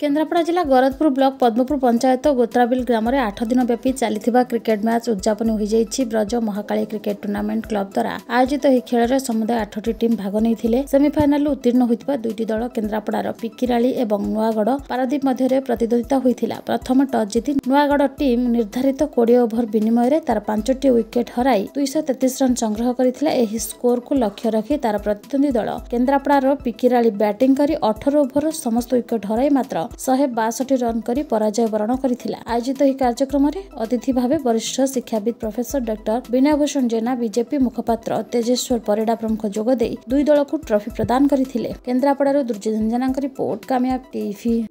କେନ୍ଦ୍ରାପଡ଼ା ଜିଲ୍ଲା ଗରଦପୁର ବ୍ଲକ ପଦ୍ମପୁର ପଞ୍ଚାୟତ ଗୋତ୍ରାବିଲ ଗ୍ରାମରେ ଆଠ ଦିନ ବ୍ୟାପୀ ଚାଲିଥିବା କ୍ରିକେଟ୍ ମ୍ୟାଚ୍ ଉଦ୍ଯାପନୀ ହୋଇଯାଇଛି Braja Mahakali cricket tournament club ଦ୍ୱାରା ଆୟୋଜିତ ଏହି ଖେଳରେ ସମୁଦାୟ ଆଠଟି ଟିମ୍ ଭାଗ ନେଇଥିଲେ ସେମିଫାଇନାଲ୍ରୁ ଉତ୍ତୀର୍ଣ୍ଣ ହୋଇଥିବା ଦୁଇଟି ଦଳ କେନ୍ଦ୍ରାପଡ଼ାର ପିକିରାଳି ଏବଂ ନୂଆଗଡ଼ ପାରାଦୀପ ମଧ୍ୟରେ ପ୍ରତିଦ୍ୱନ୍ଦ୍ୱିତା ହୋଇଥିଲା ପ୍ରଥମ ଟସ୍ ଜିତି ନୂଆଗଡ଼ ଟିମ୍ ନିର୍ଦ୍ଧାରିତ କୋଡ଼ିଏ ଓଭର ବିନିମୟରେ ତା'ର ପାଞ୍ଚଟି ୱିକେଟ୍ ହରାଇ ଦୁଇଶହ ତେତିଶ ରନ୍ ସଂଗ୍ରହ କରିଥିଲା ଏହି ସ୍କୋରକୁ ଲକ୍ଷ୍ୟ ରଖି ତା'ର ପ୍ରତିଦ୍ୱନ୍ଦ୍ୱୀ ଦଳ କେନ୍ଦ୍ରାପଡ଼ାର ପିକିରାଳି ବ୍ୟାଟିଂ କରି ଅଠର ଓଭରର ସମସ୍ତ ୱିକେଟ୍ ହରାଇ ମାତ୍ର ଶହେ ବାଷଠି ରନ୍ କରି ପରାଜୟ ବରଣ କରିଥିଲା ଆୟୋଜିତ ଏହି କାର୍ଯ୍ୟକ୍ରମରେ ଅତିଥି ଭାବେ ବରିଷ୍ଠ ଶିକ୍ଷାବିତ୍ professor doctor Binayabhushan Jena BJP ମୁଖପାତ୍ର ତେଜେଶ୍ୱର ପରିଡ଼ା ପ୍ରମୁଖ ଯୋଗଦେଇ ଦୁଇ ଦଳକୁ ଟ୍ରଫି ପ୍ରଦାନ କରିଥିଲେ କେନ୍ଦ୍ରାପଡ଼ାରୁ ଦୁର୍ଯ୍ୟଧନ ଜେନାଙ୍କ ରିପୋର୍ଟ କାମିଆବ ଟିଭି